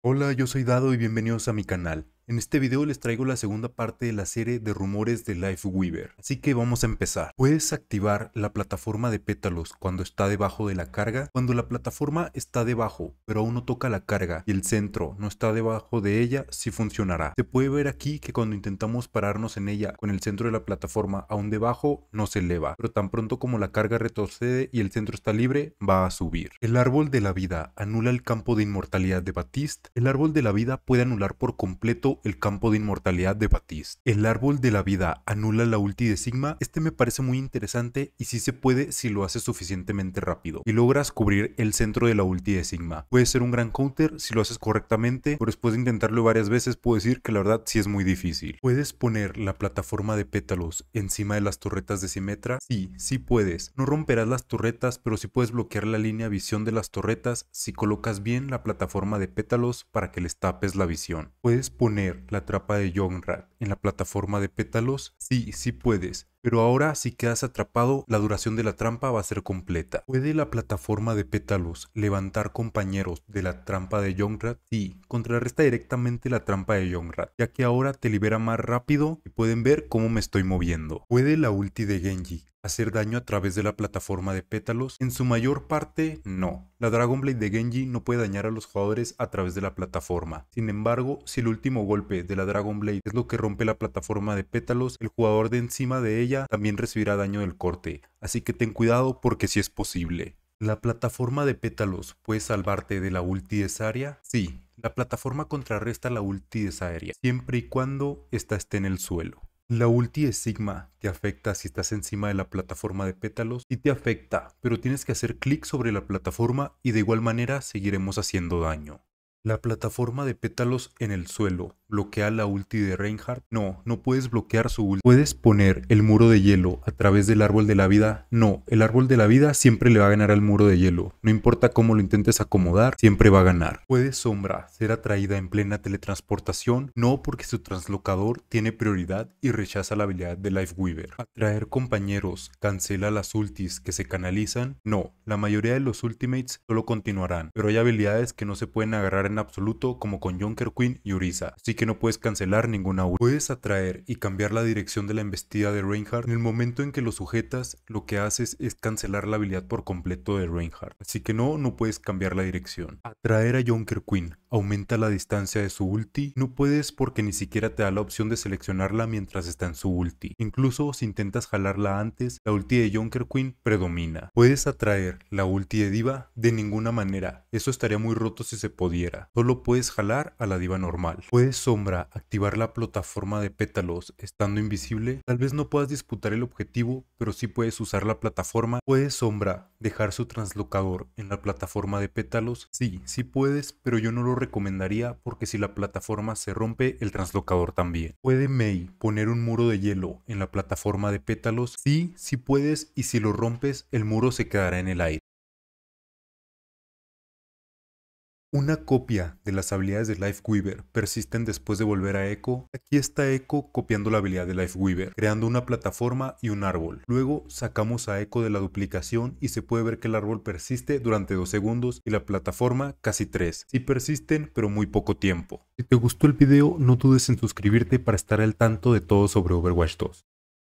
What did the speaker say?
Hola, yo soy Dado y bienvenidos a mi canal. En este video les traigo la segunda parte de la serie de rumores de Life Weaver. así que vamos a empezar. Puedes activar la plataforma de pétalos cuando está debajo de la carga, cuando la plataforma está debajo pero aún no toca la carga y el centro no está debajo de ella, sí funcionará. Se puede ver aquí que cuando intentamos pararnos en ella con el centro de la plataforma aún debajo, no se eleva, pero tan pronto como la carga retrocede y el centro está libre, va a subir. El árbol de la vida anula el campo de inmortalidad de Batiste. El árbol de la vida puede anular por completo el campo de inmortalidad de Batiste. El árbol de la vida anula la ulti de Sigma, este me parece muy interesante y si se puede si lo haces suficientemente rápido y logras cubrir el centro de la ulti de Sigma. Puede ser un gran counter si lo haces correctamente, pero después de intentarlo varias veces puedo decir que la verdad sí es muy difícil. ¿Puedes poner la plataforma de pétalos encima de las torretas de Simetra? Sí, sí puedes. No romperás las torretas, pero si puedes bloquear la línea visión de las torretas si colocas bien la plataforma de pétalos para que les tapes la visión. Puedes poner la trampa de Rat en la plataforma de pétalos? Sí, sí puedes, pero ahora si quedas atrapado, la duración de la trampa va a ser completa. ¿Puede la plataforma de pétalos levantar compañeros de la trampa de Youngrat? Sí, contrarresta directamente la trampa de Youngrat, ya que ahora te libera más rápido y pueden ver cómo me estoy moviendo. ¿Puede la ulti de Genji hacer daño a través de la plataforma de pétalos? En su mayor parte, no. La Dragon Blade de Genji no puede dañar a los jugadores a través de la plataforma. Sin embargo, si el último golpe de la Dragon Blade es lo que rompe la plataforma de pétalos, el jugador de encima de ella también recibirá daño del corte. Así que ten cuidado porque si es posible. ¿La plataforma de pétalos puede salvarte de la ulti de Sí, la plataforma contrarresta la ulti de siempre y cuando ésta esté en el suelo. La ulti Sigma te afecta si estás encima de la plataforma de pétalos y te afecta, pero tienes que hacer clic sobre la plataforma y de igual manera seguiremos haciendo daño. La plataforma de pétalos en el suelo bloquea la ulti de Reinhardt? No, no puedes bloquear su ulti. ¿Puedes poner el muro de hielo a través del árbol de la vida? No, el árbol de la vida siempre le va a ganar al muro de hielo. No importa cómo lo intentes acomodar, siempre va a ganar. ¿Puede sombra ser atraída en plena teletransportación? No, porque su translocador tiene prioridad y rechaza la habilidad de Life Weaver. ¿Atraer compañeros cancela las ultis que se canalizan? No, la mayoría de los ultimates solo continuarán, pero hay habilidades que no se pueden agarrar en absoluto como con Junker Queen y Uriza que no puedes cancelar ninguna ulti. Puedes atraer y cambiar la dirección de la embestida de Reinhardt. En el momento en que lo sujetas, lo que haces es cancelar la habilidad por completo de Reinhardt. Así que no, no puedes cambiar la dirección. Atraer a Junker Queen. Aumenta la distancia de su ulti. No puedes porque ni siquiera te da la opción de seleccionarla mientras está en su ulti. Incluso si intentas jalarla antes, la ulti de Junker Queen predomina. Puedes atraer la ulti de Diva de ninguna manera. Eso estaría muy roto si se pudiera. Solo puedes jalar a la Diva normal. Puedes sombra, activar la plataforma de pétalos estando invisible, tal vez no puedas disputar el objetivo, pero sí puedes usar la plataforma. ¿Puede sombra dejar su translocador en la plataforma de pétalos? Sí, sí puedes, pero yo no lo recomendaría porque si la plataforma se rompe, el translocador también. ¿Puede Mei poner un muro de hielo en la plataforma de pétalos? Sí, sí puedes y si lo rompes, el muro se quedará en el aire. Una copia de las habilidades de Life Weaver persisten después de volver a Echo. Aquí está Echo copiando la habilidad de Life Weaver, creando una plataforma y un árbol. Luego sacamos a Echo de la duplicación y se puede ver que el árbol persiste durante 2 segundos y la plataforma casi 3. Si persisten, pero muy poco tiempo. Si te gustó el video, no dudes en suscribirte para estar al tanto de todo sobre Overwatch 2.